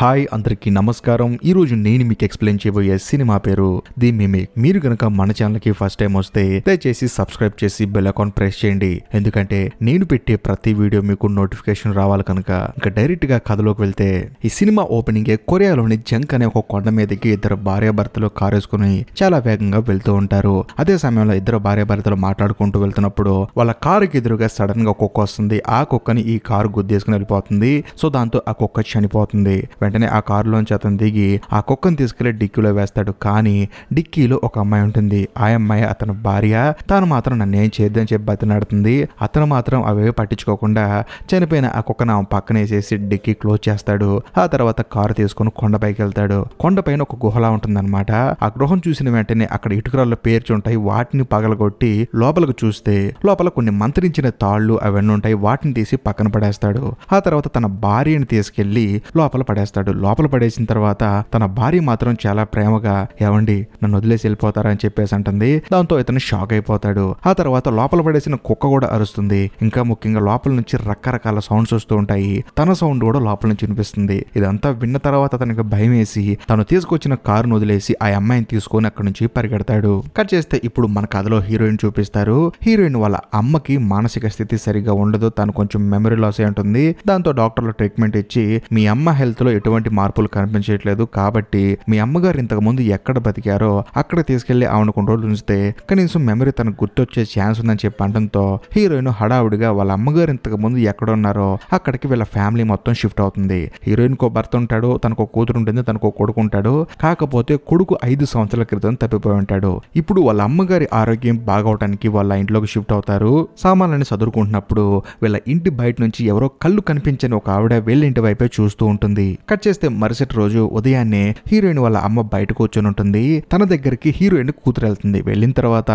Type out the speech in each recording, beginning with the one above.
hi అందరికీ నమస్కారం ఈరోజు నేను మీకు ఎక్స్ప్లెయిన్ చేయబోయే సినిమా పేరు ది మిమిక్ మీరు గనక మన ఛానల్కి ఫస్ట్ టైం వస్తే దయచేసి సబ్స్క్రైబ్ చేసి బెల్ అకౌంట్ ప్రెస్ చేయండి ఎందుకంటే నేను పెట్టే ప్రతి వీడియో మీకు నోటిఫికేషన్ రావాలి కనుక ఇంకా డైరెక్ట్గా కథలోకి వెళ్తే ఈ సినిమా ఓపెనింగ్ కొరియాలోని జంక్ అనే ఒక కొండ మీదకి ఇద్దరు భార్యాభర్తలు కారేసుకుని చాలా వేగంగా వెళ్తూ ఉంటారు అదే సమయంలో ఇద్దరు భార్యాభర్తలు మాట్లాడుకుంటూ వెళ్తున్నప్పుడు వాళ్ళ కారుకి ఎదురుగా సడన్ గా కుక్క వస్తుంది ఆ కుక్కని ఈ కారు గుద్దేసుకుని వెళ్ళిపోతుంది సో దాంతో ఆ కుక్క చనిపోతుంది వెంటనే ఆ కారులోంచి అతను దిగి ఆ కుక్కను తీసుకెళ్లి డిక్కీలో వేస్తాడు కానీ డిక్కీలో ఒక అమ్మాయి ఉంటుంది ఆ అమ్మాయి అతను భార్య తాను మాత్రం నన్ను ఏం చేద్దని చెప్పి బతినాడుతుంది అతను మాత్రం అవే పట్టించుకోకుండా చనిపోయిన ఆ కుక్కను ఆమె పక్కనేసేసి డిక్కీ క్లోజ్ చేస్తాడు ఆ తర్వాత కారు తీసుకుని కొండపైకి వెళ్తాడు కొండపైన ఒక గుహలా ఉంటుందన్నమాట ఆ గృహం చూసిన వెంటనే అక్కడ ఇటుకరాల్లో ఉంటాయి వాటిని పగలగొట్టి లోపలకు చూస్తే లోపల కొన్ని మంత్రించిన తాళ్ళు అవన్నీ ఉంటాయి వాటిని తీసి పక్కన పడేస్తాడు ఆ తర్వాత తన భార్యని తీసుకెళ్లి లోపల పడేస్తాడు చేస్తాడు లోపల పడేసిన తర్వాత తన భార్య మాత్రం చాలా ప్రేమగా ఏమండి నన్ను వదిలేసి వెళ్ళిపోతారని చెప్పేసి అంటుంది దాంతో ఇతను షాక్ అయిపోతాడు ఆ తర్వాత లోపల పడేసిన కుక్క కూడా అరుస్తుంది ఇంకా ముఖ్యంగా లోపల నుంచి రకరకాల సౌండ్స్ వస్తూ ఉంటాయి తన సౌండ్ కూడా లోపల నుంచి వినిపిస్తుంది ఇదంతా విన్న తర్వాత అతనికి భయం వేసి తను తీసుకొచ్చిన కారును వదిలేసి ఆ అమ్మాయిని తీసుకొని అక్కడి నుంచి పరిగెడతాడు కట్ చేస్తే ఇప్పుడు మన కథలో హీరోయిన్ చూపిస్తారు హీరోయిన్ వాళ్ళ అమ్మకి మానసిక స్థితి సరిగా ఉండదు తను కొంచెం మెమరీ లాస్ అయి ఉంటుంది దాంతో డాక్టర్లు ట్రీట్మెంట్ ఇచ్చి మీ అమ్మ హెల్త్ లో ఎటు ఎటువంటి మార్పులు కనిపించట్లేదు కాబట్టి మీ అమ్మగారు ఇంతకుముందు ఎక్కడ బతికారో అక్కడ తీసుకెళ్లి ఆవిడ కొన్ని రోజులు ఉంచితే కనీసం మెమరీ తనకు గుర్తొచ్చే ఛాన్స్ ఉందని చెప్పి అనడంతో హీరోయిన్ హడావుడిగా వాళ్ళ అమ్మగారు ఇంతకుముందు ఎక్కడ ఉన్నారో అక్కడికి వీళ్ళ ఫ్యామిలీ మొత్తం షిఫ్ట్ అవుతుంది హీరోయిన్ కో భర్త ఉంటాడు తనకు కూతురు ఉంటుంది తనకు కొడుకు ఉంటాడు కాకపోతే కొడుకు ఐదు సంవత్సరాల క్రితం తప్పిపోయి ఉంటాడు ఇప్పుడు వాళ్ళ అమ్మగారి ఆరోగ్యం బాగవటానికి వాళ్ళ ఇంట్లోకి షిఫ్ట్ అవుతారు సామాన్లని చదువుకుంటున్నప్పుడు వీళ్ళ ఇంటి బయట నుంచి ఎవరో కళ్ళు కనిపించని ఒక ఆవిడ వీళ్ళ ఇంటి వైపే చూస్తూ ఉంటుంది కట్ చేస్తే మరుసటి రోజు ఉదయాన్నే హీరోయిన్ వాళ్ళ అమ్మ బయట కూర్చొని ఉంటుంది తన దగ్గరికి హీరోయిన్ కూతురు వెళ్తుంది వెళ్ళిన తర్వాత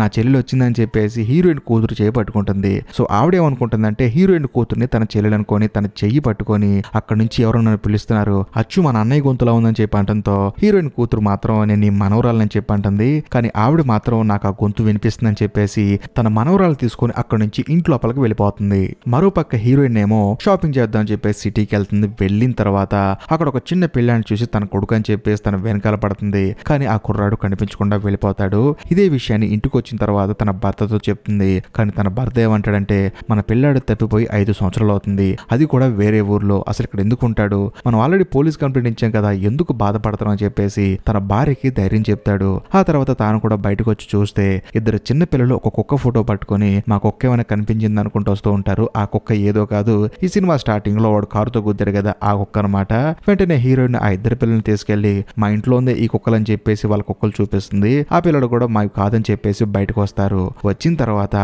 నా చెల్లెలు వచ్చిందని చెప్పేసి హీరోయిన్ కూతురు చేయి పట్టుకుంటుంది సో ఆవిడేమనుకుంటుందంటే హీరోయిన్ కూతుర్ని తన చెల్లెలు అనుకొని తన చెయ్యి పట్టుకొని అక్కడి నుంచి ఎవరో నన్ను పిలుస్తున్నారు అచ్చు మన అన్నయ్య గొంతులో ఉందని చెప్పి అంటంతో హీరోయిన్ కూతురు మాత్రం నేను నీ మనవరాలని చెప్పి అంటుంది కానీ ఆవిడ మాత్రం నాకు ఆ గొంతు వినిపిస్తుందని చెప్పేసి తన మనవరాలు తీసుకొని అక్కడి నుంచి ఇంటి లోపలికి వెళ్ళిపోతుంది మరోపక్క హీరోయిన్ ఏమో షాపింగ్ చేద్దాం చెప్పేసి సిటీకి వెళ్తుంది వెళ్ళిన తర్వాత అక్కడ ఒక చిన్న పిల్లాన్ని చూసి తన కొడుకు అని చెప్పేసి తన వెనకాల పడుతుంది కానీ ఆ కుర్రాడు కనిపించకుండా వెళ్ళిపోతాడు ఇదే విషయాన్ని ఇంటికి వచ్చిన తర్వాత తన భర్తతో చెప్తుంది కానీ తన భర్త ఏమంటాడంటే మన పిల్లాడు తప్పిపోయి ఐదు సంవత్సరాలు అవుతుంది అది కూడా వేరే ఊర్లో అసలు ఇక్కడ ఎందుకు ఉంటాడు మనం ఆల్రెడీ పోలీస్ కంప్లైంట్ ఇచ్చాం కదా ఎందుకు బాధపడతాం అని చెప్పేసి తన భార్యకి ధైర్యం చెప్తాడు ఆ తర్వాత తాను కూడా బయటకు వచ్చి చూస్తే ఇద్దరు చిన్న పిల్లలు ఒక కుక్క ఫోటో పట్టుకొని మా కుక్క ఏమైనా కనిపించింది అనుకుంటూ వస్తూ ఉంటారు ఆ కుక్క ఏదో కాదు ఈ సినిమా స్టార్టింగ్ లో వాడు కారుతో గుద్దరు కదా ఆ కుక్క అనమాట అనమాట వెంటనే హీరోయిన్ ఆ ఇద్దరు పిల్లల్ని తీసుకెళ్లి మా ఇంట్లో ఉంది ఈ కుక్కలని చెప్పేసి వాళ్ళ కుక్కలు చూపిస్తుంది ఆ పిల్లడు కూడా మాకు కాదని చెప్పేసి బయటకు వస్తారు వచ్చిన తర్వాత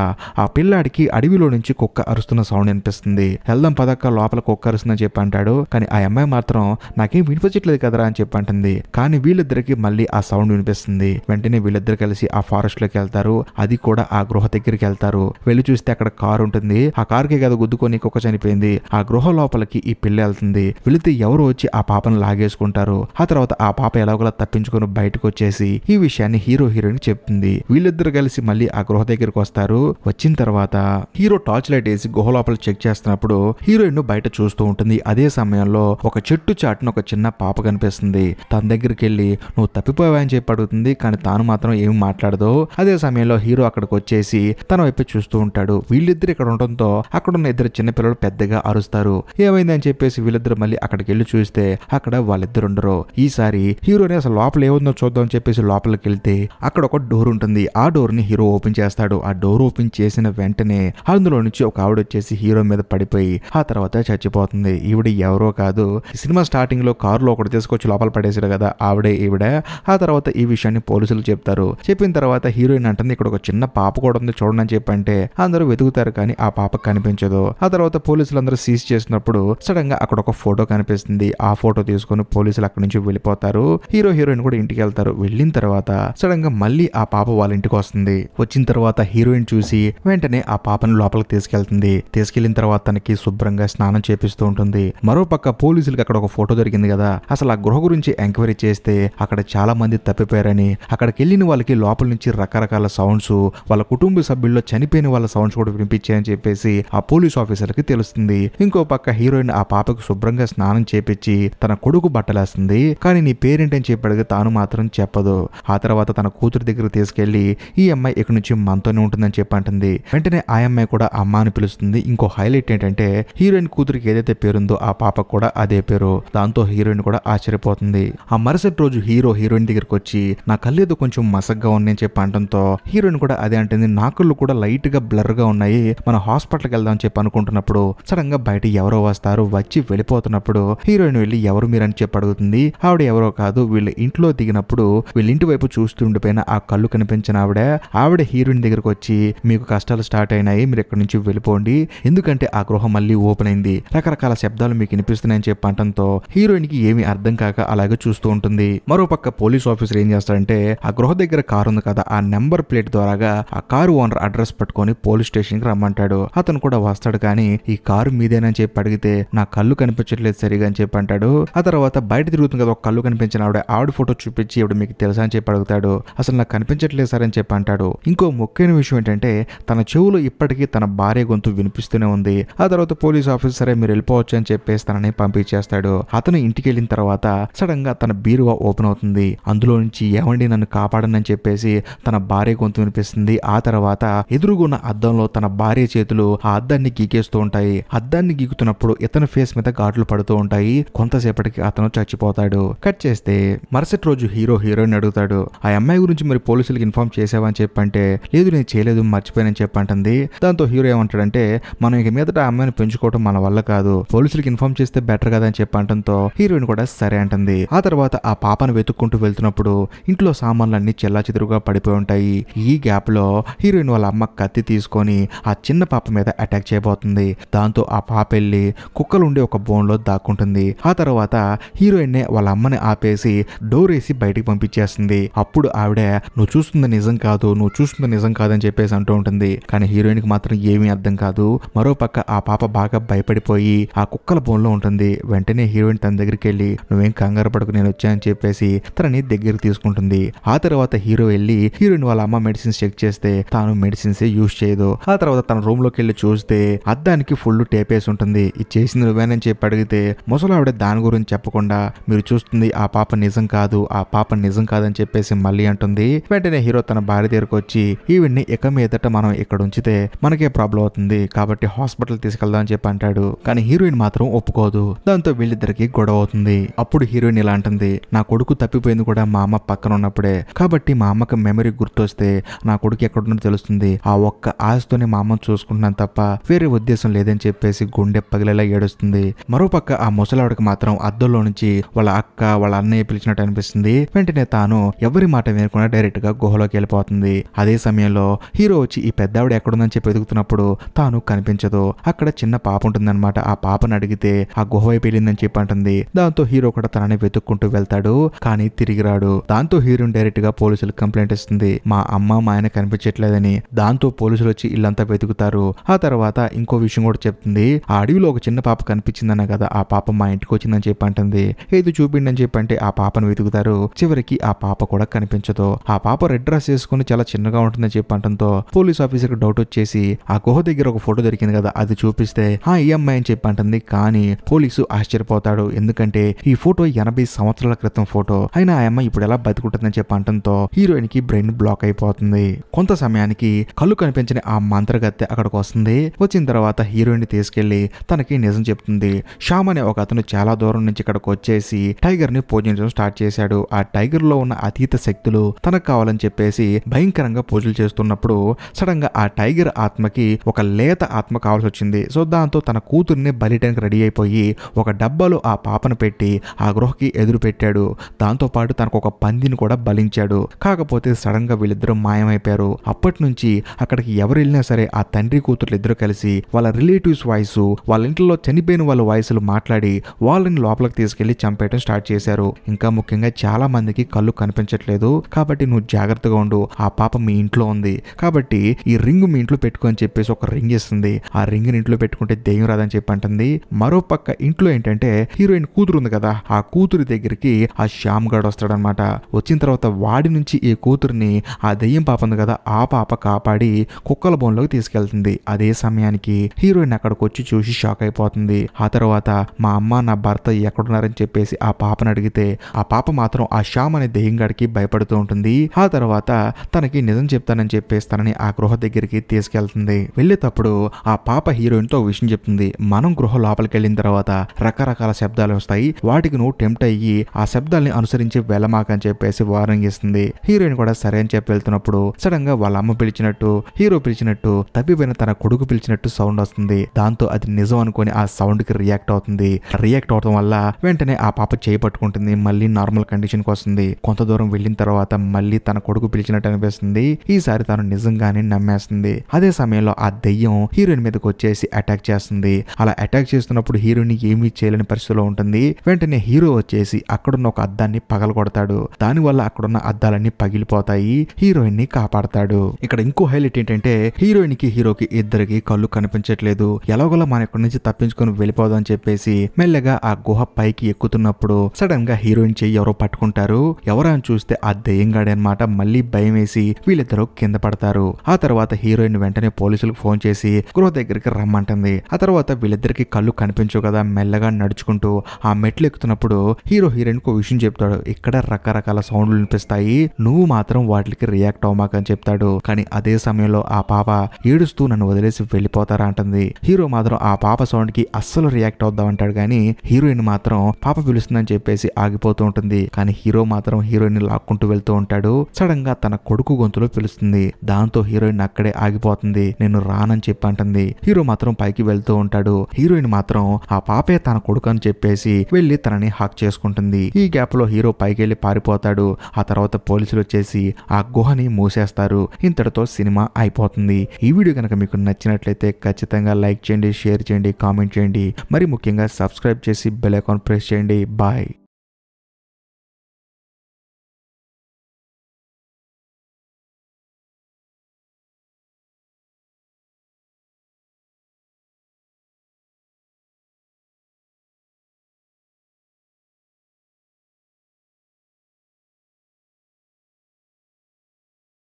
ఆ పిల్లాడికి అడవిలో నుంచి కుక్క అరుస్తున్న సౌండ్ వినిపిస్తుంది వెళ్దాం పదక్క లోపల కుక్క అరుస్తుందని చెప్పి అంటాడు కానీ ఆ అమ్మాయి మాత్రం నాకేం వినిపించట్లేదు కదరా అని చెప్పి అంటుంది కానీ వీళ్ళిద్దరికి మళ్ళీ ఆ సౌండ్ వినిపిస్తుంది వెంటనే వీళ్ళిద్దరు కలిసి ఆ ఫారెస్ట్ లోకి వెళ్తారు అది కూడా ఆ గృహ దగ్గరికి వెళ్తారు వెళ్ళి చూస్తే అక్కడ కారు ఉంటుంది ఆ కారుకే కదా గుద్దుకొని కుక్క చనిపోయింది ఆ గృహ లోపలికి ఈ పిల్ల వెళ్తుంది వెళితే ఎవరు ఎవరు వచ్చి ఆ పాపను లాగేసుకుంటారో ఆ తర్వాత ఆ పాప ఎలాగోలా తప్పించుకొని బయటకు వచ్చేసి ఈ విషయాన్ని హీరో హీరోయిన్ చెప్తుంది వీళ్ళిద్దరు కలిసి మళ్ళీ ఆ గృహ దగ్గరికి వస్తారు వచ్చిన తర్వాత హీరో టార్చ్ లైట్ వేసి గుహ లోపల చెక్ చేస్తున్నప్పుడు హీరోయిన్ బయట చూస్తూ ఉంటుంది అదే సమయంలో ఒక చెట్టు చాటున ఒక చిన్న పాప కనిపిస్తుంది తన దగ్గరికి వెళ్ళి నువ్వు తప్పిపోయావని చెప్పి అడుగుతుంది కానీ తాను మాత్రం ఏమి మాట్లాడదు అదే సమయంలో హీరో అక్కడికి వచ్చేసి తన వైపు చూస్తూ ఉంటాడు వీళ్ళిద్దరు ఇక్కడ ఉండటంతో అక్కడ ఉన్న ఇద్దరు చిన్నపిల్లలు పెద్దగా అరుస్తారు ఏమైందని చెప్పేసి వీళ్ళిద్దరు మళ్ళీ అక్కడికి వెళ్ళి వెళ్ళి చూస్తే అక్కడ వాళ్ళిద్దరు ఉండరు ఈసారి హీరోని అసలు లోపల ఏముందో చూద్దాం చెప్పేసి లోపలికి వెళ్తే అక్కడ ఒక డోర్ ఉంటుంది ఆ డోర్ ని హీరో ఓపెన్ చేస్తాడు ఆ డోర్ ఓపెన్ చేసిన వెంటనే అందులో నుంచి ఒక ఆవిడ వచ్చేసి హీరో మీద పడిపోయి ఆ తర్వాత చచ్చిపోతుంది ఈవిడ ఎవరో కాదు సినిమా స్టార్టింగ్ లో కారులో ఒకటి తీసుకొచ్చి లోపల పడేసాడు కదా ఆవిడే ఈవిడ ఆ తర్వాత ఈ విషయాన్ని పోలీసులు చెప్తారు చెప్పిన తర్వాత హీరోయిన్ అంటుంది ఇక్కడ ఒక చిన్న పాప కూడా ఉంది చూడండి అని చెప్పంటే అందరూ వెతుకుతారు కానీ ఆ పాప కనిపించదు ఆ తర్వాత పోలీసులు అందరూ సీజ్ చేసినప్పుడు సడన్ గా అక్కడ ఒక ఫోటో కనిపిస్తుంది అవుతుంది ఆ ఫోటో తీసుకొని పోలీసులు అక్కడి నుంచి వెళ్ళిపోతారు హీరో హీరోయిన్ కూడా ఇంటికి వెళ్తారు వెళ్ళిన తర్వాత సడన్ గా మళ్ళీ ఆ పాప వాళ్ళ ఇంటికి వస్తుంది వచ్చిన తర్వాత హీరోయిన్ చూసి వెంటనే ఆ పాపను లోపలికి తీసుకెళ్తుంది తీసుకెళ్లిన తర్వాత తనకి శుభ్రంగా స్నానం చేపిస్తూ ఉంటుంది మరోపక్క పోలీసులకు అక్కడ ఒక ఫోటో దొరికింది కదా అసలు ఆ గృహ గురించి ఎంక్వైరీ చేస్తే అక్కడ చాలా మంది తప్పిపోయారని అక్కడికి వెళ్ళిన వాళ్ళకి లోపల నుంచి రకరకాల సౌండ్స్ వాళ్ళ కుటుంబ సభ్యుల్లో చనిపోయిన వాళ్ళ సౌండ్స్ కూడా వినిపించాయని చెప్పేసి ఆ పోలీస్ ఆఫీసర్కి తెలుస్తుంది ఇంకో పక్క హీరోయిన్ ఆ పాపకు శుభ్రంగా స్నానం చేపి చేపించి తన కొడుకు బట్టలేస్తుంది కానీ నీ పేరేంటని చెప్పి తాను మాత్రం చెప్పదు ఆ తర్వాత తన కూతురు దగ్గర తీసుకెళ్లి ఈ అమ్మాయి ఇక్కడ నుంచి మనతోనే ఉంటుందని చెప్పి అంటుంది వెంటనే ఆ అమ్మాయి కూడా అమ్మ అని పిలుస్తుంది ఇంకో హైలైట్ ఏంటంటే హీరోయిన్ కూతురికి ఏదైతే పేరుందో ఆ పాపకు కూడా అదే పేరు దాంతో హీరోయిన్ కూడా ఆశ్చర్యపోతుంది ఆ మరుసటి రోజు హీరో హీరోయిన్ దగ్గరకు వచ్చి నా కళ్ళేదో కొంచెం మసగ్గా ఉందని చెప్పి అంటంతో హీరోయిన్ కూడా అదే అంటుంది నా కళ్ళు కూడా లైట్ గా బ్లర్ గా ఉన్నాయి మన హాస్పిటల్కి వెళ్దాం చెప్పి అనుకుంటున్నప్పుడు సడన్ గా బయట ఎవరో వస్తారు వచ్చి వెళ్ళిపోతున్నప్పుడు హీరోయిన్ వెళ్ళి ఎవరు మీరని చెప్పి అడుగుతుంది ఆవిడ ఎవరో కాదు వీళ్ళ ఇంట్లో దిగినప్పుడు వీళ్ళ ఇంటి వైపు చూస్తుండిపోయిన ఆ కళ్ళు కనిపించిన ఆవిడ ఆవిడ హీరోయిన్ దగ్గరకు వచ్చి మీకు కష్టాలు స్టార్ట్ అయినాయి మీరు ఇక్కడ నుంచి వెళ్ళిపోండి ఎందుకంటే ఆ గృహం మళ్ళీ ఓపెన్ అయింది రకరకాల శబ్దాలు మీకు వినిపిస్తున్నాయని చెప్పి అంటంతో హీరోయిన్ కి ఏమి అర్థం కాక అలాగే చూస్తూ ఉంటుంది మరోపక్క పోలీస్ ఆఫీసర్ ఏం చేస్తాడంటే ఆ గృహ దగ్గర కారు ఉంది కదా ఆ నెంబర్ ప్లేట్ ద్వారాగా ఆ కారు ఓనర్ అడ్రస్ పట్టుకొని పోలీస్ స్టేషన్ కి రమ్మంటాడు అతను కూడా వస్తాడు కానీ ఈ కారు మీదేనని చెప్పి అడిగితే నా కళ్ళు కనిపించట్లేదు సరిగా అని చెప్పి అంటాడు ఆ తర్వాత బయట తిరుగుతుంది కదా ఒక కళ్ళు కనిపించిన ఆవిడ ఆవిడ ఫోటో చూపించి ఆవిడ మీకు తెలుసా అని చెప్పి అడుగుతాడు అసలు నాకు కనిపించట్లేదు సార్ అని చెప్పి అంటాడు ఇంకో ముఖ్యమైన విషయం ఏంటంటే తన చెవులో ఇప్పటికీ తన భార్య గొంతు వినిపిస్తూనే ఉంది ఆ తర్వాత పోలీస్ ఆఫీసర్ సరే మీరు వెళ్ళిపోవచ్చు అని చెప్పేసి తనని పంపించేస్తాడు అతను ఇంటికి వెళ్ళిన తర్వాత సడన్ గా తన బీరువా ఓపెన్ అవుతుంది అందులో నుంచి ఏమండి నన్ను కాపాడనని చెప్పేసి తన భార్య గొంతు వినిపిస్తుంది ఆ తర్వాత ఎదురుగున్న అద్దంలో తన భార్య చేతులు ఆ అద్దాన్ని గీకేస్తూ ఉంటాయి అద్దాన్ని గీకుతున్నప్పుడు ఇతని ఫేస్ మీద ఘాట్లు పడుతూ ఉంటాయి కొంతసేపటికి అతను చచ్చిపోతాడు కట్ చేస్తే మరుసటి రోజు హీరో హీరోయిన్ అడుగుతాడు ఆ అమ్మాయి గురించి మరి పోలీసులకు ఇన్ఫార్మ్ చేసావా అని చెప్పంటే లేదు నేను చేయలేదు మర్చిపోయానని చెప్పంటుంది దాంతో హీరో ఏమంటాడంటే మనం ఇక మీదట ఆ అమ్మాయిని పెంచుకోవడం మన వల్ల కాదు పోలీసులకు ఇన్ఫార్మ్ చేస్తే బెటర్ కదా అని చెప్పడంతో హీరోయిన్ కూడా సరే అంటుంది ఆ తర్వాత ఆ పాపను వెతుక్కుంటూ వెళ్తున్నప్పుడు ఇంట్లో సామాన్లన్నీ చెదురుగా పడిపోయి ఉంటాయి ఈ గ్యాప్ లో హీరోయిన్ వాళ్ళ అమ్మ కత్తి తీసుకొని ఆ చిన్న పాప మీద అటాక్ చేయబోతుంది దాంతో ఆ పాప వెళ్ళి కుక్కలు ఉండే ఒక లో దాక్కుంటుంది చేస్తుంది ఆ తర్వాత హీరోయిన్ వాళ్ళ అమ్మని ఆపేసి డోర్ వేసి బయటికి పంపించేస్తుంది అప్పుడు ఆవిడ నువ్వు చూస్తుంది నిజం కాదు నువ్వు చూస్తుంది నిజం కాదని చెప్పేసి అంటూ ఉంటుంది కానీ హీరోయిన్ కి మాత్రం ఏమీ అర్థం కాదు మరో పక్క ఆ పాప బాగా భయపడిపోయి ఆ కుక్కల బోన్లో ఉంటుంది వెంటనే హీరోయిన్ తన దగ్గరికి వెళ్ళి నువ్వేం కంగారు పడకు నేను వచ్చానని చెప్పేసి తనని దగ్గరికి తీసుకుంటుంది ఆ తర్వాత హీరో వెళ్ళి హీరోయిన్ వాళ్ళ అమ్మ మెడిసిన్స్ చెక్ చేస్తే తాను మెడిసిన్స్ యూజ్ చేయదు ఆ తర్వాత తన రూమ్ లోకి వెళ్ళి చూస్తే అద్దానికి ఫుల్ టేప్ వేసి ఉంటుంది ఇది చేసింది నువ్వేనని చెప్పి అడిగితే మొస అసలు ఆవిడ దాని గురించి చెప్పకుండా మీరు చూస్తుంది ఆ పాప నిజం కాదు ఆ పాప నిజం కాదని చెప్పేసి మళ్ళీ అంటుంది వెంటనే హీరో తన భార్య దగ్గరకు వచ్చి ఈవిడ్ని ఇక మీదట మనం ఇక్కడ ఉంచితే మనకే ప్రాబ్లం అవుతుంది కాబట్టి హాస్పిటల్ అని చెప్పి అంటాడు కానీ హీరోయిన్ మాత్రం ఒప్పుకోదు దాంతో వీళ్ళిద్దరికి గొడవ అవుతుంది అప్పుడు హీరోయిన్ ఇలా అంటుంది నా కొడుకు తప్పిపోయింది కూడా మా అమ్మ పక్కన ఉన్నప్పుడే కాబట్టి మా అమ్మకి మెమరీ గుర్తొస్తే నా కొడుకు ఎక్కడున్నో తెలుస్తుంది ఆ ఒక్క ఆశతోనే మా అమ్మ చూసుకుంటున్నాను తప్ప వేరే ఉద్దేశం లేదని చెప్పేసి గుండె పగిలేలా ఏడుస్తుంది మరోపక్క ఆ ముసలి ముసలావిడకి మాత్రం అద్దంలో నుంచి వాళ్ళ అక్క వాళ్ళ అన్నయ్య పిలిచినట్టు అనిపిస్తుంది వెంటనే తాను ఎవరి మాట వినకుండా డైరెక్ట్ గా గుహలోకి వెళ్ళిపోతుంది అదే సమయంలో హీరో వచ్చి ఈ పెద్దావిడ ఎక్కడుందని చెప్పి వెతుకుతున్నప్పుడు తాను కనిపించదు అక్కడ చిన్న పాప ఉంటుందన్నమాట ఆ పాపను అడిగితే ఆ గుహ వైపు వెళ్ళిందని చెప్పి అంటుంది దాంతో హీరో కూడా తనని వెతుక్కుంటూ వెళ్తాడు కానీ తిరిగి రాడు దాంతో హీరోని డైరెక్ట్ గా పోలీసులకు కంప్లైంట్ ఇస్తుంది మా అమ్మ మా ఆయన కనిపించట్లేదని దాంతో పోలీసులు వచ్చి ఇల్లంతా వెతుకుతారు ఆ తర్వాత ఇంకో విషయం కూడా చెప్తుంది ఆ అడవిలో ఒక చిన్న పాప కనిపించిందన్న కదా ఆ పాప మా ఇంటికి వచ్చిందని చెప్పి అంటుంది ఏది చూపిండి అని చెప్పి అంటే ఆ పాపను వెతుకుతారు చివరికి ఆ పాప కూడా కనిపించదు ఆ పాప రెడ్ డ్రెస్ వేసుకుని చాలా చిన్నగా ఉంటుందని చెప్పి అంటంతో పోలీస్ కి డౌట్ వచ్చేసి ఆ గుహ దగ్గర ఒక ఫోటో దొరికింది కదా అది చూపిస్తే ఆ ఈ అమ్మాయి అని చెప్పి అంటుంది కానీ పోలీసు ఆశ్చర్యపోతాడు ఎందుకంటే ఈ ఫోటో ఎనభై సంవత్సరాల క్రితం ఫోటో అయినా ఆ అమ్మాయి ఇప్పుడు ఎలా బతుకుంటుందని చెప్పి అంటంతో హీరోయిన్ కి బ్రెయిన్ బ్లాక్ అయిపోతుంది కొంత సమయానికి కళ్ళు కనిపించిన ఆ మంత్రగత్తె అక్కడికి వస్తుంది వచ్చిన తర్వాత హీరోయిన్ తీసుకెళ్లి తనకి నిజం చెప్తుంది షామ్ అనే ఒక అతను అతను చాలా దూరం నుంచి ఇక్కడికి వచ్చేసి టైగర్ ని పూజించడం స్టార్ట్ చేశాడు ఆ టైగర్ లో ఉన్న అతీత శక్తులు తనకు కావాలని చెప్పేసి భయంకరంగా పూజలు చేస్తున్నప్పుడు సడన్ గా ఆ టైగర్ ఆత్మకి ఒక లేత ఆత్మ కావాల్సి వచ్చింది సో దాంతో తన కూతుర్ని బలిటానికి రెడీ అయిపోయి ఒక డబ్బాలో ఆ పాపను పెట్టి ఆ గృహకి ఎదురు పెట్టాడు దాంతో పాటు తనకు ఒక పందిని కూడా బలించాడు కాకపోతే సడన్ గా వీళ్ళిద్దరూ మాయమైపోయారు అప్పటి నుంచి అక్కడికి ఎవరు వెళ్ళినా సరే ఆ తండ్రి కూతురు ఇద్దరు కలిసి వాళ్ళ రిలేటివ్స్ వాయిస్ వాళ్ళ ఇంట్లో చనిపోయిన వాళ్ళ వాయిస్లు మాట్లాడి వాళ్ళని లోపలికి తీసుకెళ్లి చంపేయడం స్టార్ట్ చేశారు ఇంకా ముఖ్యంగా చాలా మందికి కళ్ళు కనిపించట్లేదు కాబట్టి నువ్వు జాగ్రత్తగా ఉండు ఆ పాప మీ ఇంట్లో ఉంది కాబట్టి ఈ రింగ్ మీ ఇంట్లో పెట్టుకొని చెప్పేసి ఒక రింగ్ ఇస్తుంది ఆ రింగ్ ఇంట్లో పెట్టుకుంటే దెయ్యం రాదని చెప్పి అంటుంది మరోపక్క ఇంట్లో ఏంటంటే హీరోయిన్ కూతురు ఉంది కదా ఆ కూతురి దగ్గరికి ఆ శ్యామ్ గడ్ వస్తాడనమాట వచ్చిన తర్వాత వాడి నుంచి ఈ కూతురిని ఆ దెయ్యం పాప ఉంది కదా ఆ పాప కాపాడి కుక్కల బోన్లోకి తీసుకెళ్తుంది అదే సమయానికి హీరోయిన్ అక్కడికి వచ్చి చూసి షాక్ అయిపోతుంది ఆ తర్వాత మా అమ్మ నా భర్త ఎక్కడున్నారని చెప్పేసి ఆ పాపను అడిగితే ఆ పాప మాత్రం ఆ శ్యామ్ అనే దెయ్యంగాడికి భయపడుతూ ఉంటుంది ఆ తర్వాత తనకి నిజం చెప్తానని చెప్పేసి తనని ఆ గృహ దగ్గరికి తీసుకెళ్తుంది వెళ్ళేటప్పుడు ఆ పాప హీరోయిన్ తో విషయం చెప్తుంది మనం గృహ లోపలికి వెళ్ళిన తర్వాత రకరకాల శబ్దాలు వస్తాయి వాటికి నువ్వు టెంప్ట్ అయ్యి ఆ శబ్దాల్ని అనుసరించి వెళ్ళమాకని చెప్పేసి వార్నింగ్ ఇస్తుంది హీరోయిన్ కూడా సరే అని చెప్పి వెళ్తున్నప్పుడు సడన్ గా వాళ్ళ అమ్మ పిలిచినట్టు హీరో పిలిచినట్టు తప్పిపోయిన తన కొడుకు పిలిచినట్టు సౌండ్ వస్తుంది దాంతో అది నిజం అనుకుని ఆ సౌండ్ కి రియాక్ట్ అవుతుంది రియాక్ట్ అవడం వల్ల వెంటనే ఆ పాప పట్టుకుంటుంది మళ్ళీ నార్మల్ కండిషన్కి వస్తుంది కొంత దూరం వెళ్ళిన తర్వాత మళ్ళీ తన కొడుకు పిలిచినట్టు అనిపిస్తుంది ఈసారి తను నిజంగానే నమ్మేస్తుంది అదే సమయంలో ఆ దెయ్యం హీరోయిన్ మీదకి వచ్చేసి అటాక్ చేస్తుంది అలా అటాక్ చేస్తున్నప్పుడు హీరోయిన్ ఏమీ చేయలేని పరిస్థితిలో ఉంటుంది వెంటనే హీరో వచ్చేసి అక్కడున్న ఒక అద్దాన్ని పగలగొడతాడు దానివల్ల అక్కడున్న అద్దాలన్నీ పగిలిపోతాయి హీరోయిన్ ని కాపాడతాడు ఇక్కడ ఇంకో హైలైట్ ఏంటంటే హీరోయిన్ కి హీరోకి ఇద్దరికి కళ్ళు కనిపించట్లేదు ఎలాగోలా మన ఇక్కడి నుంచి తప్పించుకొని వెళ్ళిపోదాం చెప్పేసి మెల్ల మెల్లగా ఆ గుహ పైకి ఎక్కుతున్నప్పుడు సడన్ గా హీరోయిన్ చెయ్యి ఎవరో పట్టుకుంటారు ఎవరో చూస్తే ఆ దయ్యంగాడే అనమాట మళ్ళీ భయం వేసి వీళ్ళిద్దరూ కింద పడతారు ఆ తర్వాత హీరోయిన్ వెంటనే పోలీసులకు ఫోన్ చేసి గృహ దగ్గరికి రమ్మంటుంది ఆ తర్వాత వీళ్ళిద్దరికి కళ్ళు కనిపించవు కదా మెల్లగా నడుచుకుంటూ ఆ మెట్లు ఎక్కుతున్నప్పుడు హీరో హీరోయిన్ కు విషయం చెప్తాడు ఇక్కడ రకరకాల సౌండ్లు వినిపిస్తాయి నువ్వు మాత్రం వాటికి రియాక్ట్ అవ్వమాకని చెప్తాడు కానీ అదే సమయంలో ఆ పాప ఏడుస్తూ నన్ను వదిలేసి వెళ్ళిపోతారా అంటుంది హీరో మాత్రం ఆ పాప సౌండ్ కి అస్సలు రియాక్ట్ అవుద్దాం అంటాడు కానీ కానీ హీరోయిన్ మాత్రం పాప పిలుస్తుందని చెప్పేసి ఆగిపోతూ ఉంటుంది కానీ హీరో మాత్రం హీరోయిన్ లాక్కుంటూ వెళ్తూ ఉంటాడు సడన్ గా తన కొడుకు గొంతులో పిలుస్తుంది దాంతో హీరోయిన్ అక్కడే ఆగిపోతుంది నేను రానని చెప్పి అంటుంది హీరో మాత్రం పైకి వెళ్తూ ఉంటాడు హీరోయిన్ మాత్రం ఆ పాపే తన కొడుకు అని చెప్పేసి వెళ్లి తనని హాక్ చేసుకుంటుంది ఈ గ్యాప్ లో హీరో పైకి వెళ్లి పారిపోతాడు ఆ తర్వాత పోలీసులు వచ్చేసి ఆ గుహని మూసేస్తారు ఇంతటితో సినిమా అయిపోతుంది ఈ వీడియో కనుక మీకు నచ్చినట్లయితే ఖచ్చితంగా లైక్ చేయండి షేర్ చేయండి కామెంట్ చేయండి మరి ముఖ్యంగా సబ్స్క్రైబ్ సబ్స్క్రైబ్ చేసి బెల్ ఐకాన్ ప్రెస్ చేయండి బాయ్